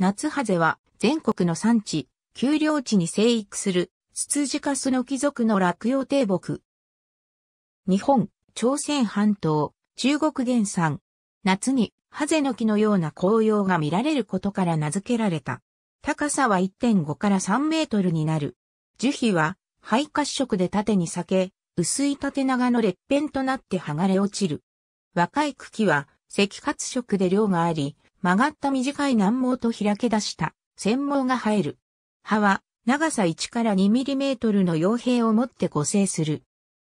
夏ハゼは全国の産地、丘陵地に生育する、ツツジカスノキ族の落葉低木。日本、朝鮮半島、中国原産。夏に、ハゼの木のような紅葉が見られることから名付けられた。高さは1.5から3メートルになる。樹皮は、肺褐色で縦に裂け、薄い縦長の裂片となって剥がれ落ちる。若い茎は、赤褐色で量があり、曲がった短い軟毛と開け出した繊毛が生える。葉は長さ1から2ミリメートルの傭兵を持って固成する。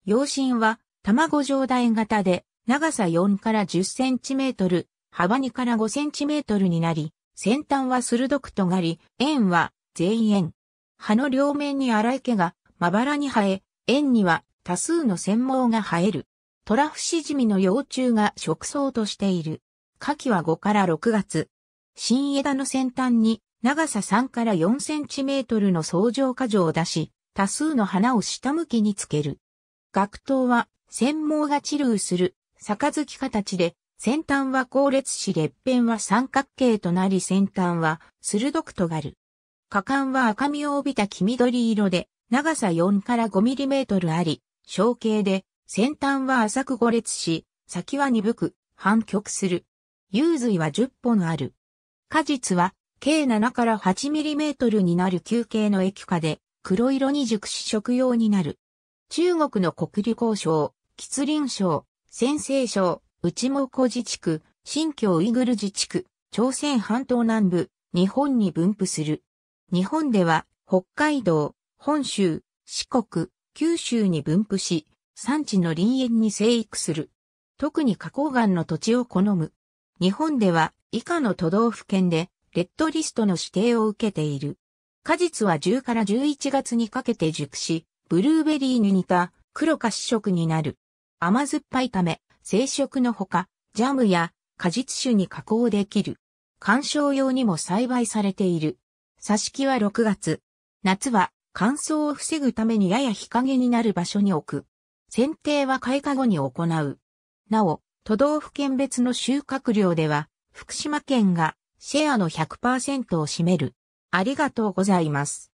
養身は卵状大型で長さ4から10センチメートル、幅2から5センチメートルになり、先端は鋭く尖り、円は全円。葉の両面に荒い毛がまばらに生え、円には多数の繊毛が生える。トラフシジミの幼虫が食草としている。夏季は5から6月。新枝の先端に長さ3から4センチメートルの相乗果樹を出し、多数の花を下向きにつける。学頭は、繊毛が治ルする、杯形で、先端は後列し列片は三角形となり先端は鋭く尖る。果敢は赤みを帯びた黄緑色で、長さ4から5ミリメートルあり、小径で、先端は浅く5列し、先は鈍く、反曲する。有髄は10本ある。果実は計7から8トルになる球形の液化で黒色に熟し食用になる。中国の国立江省、吉林省、先西省、内蒙古自治区、新疆ウイグル自治区、朝鮮半島南部、日本に分布する。日本では北海道、本州、四国、九州に分布し、産地の林園に生育する。特に花崗岩の土地を好む。日本では以下の都道府県でレッドリストの指定を受けている。果実は10から11月にかけて熟し、ブルーベリーに似た黒か紫色になる。甘酸っぱいため、生食のほか、ジャムや果実酒に加工できる。観賞用にも栽培されている。挿し木は6月。夏は乾燥を防ぐためにやや日陰になる場所に置く。剪定は開花後に行う。なお、都道府県別の収穫量では、福島県がシェアの100%を占める。ありがとうございます。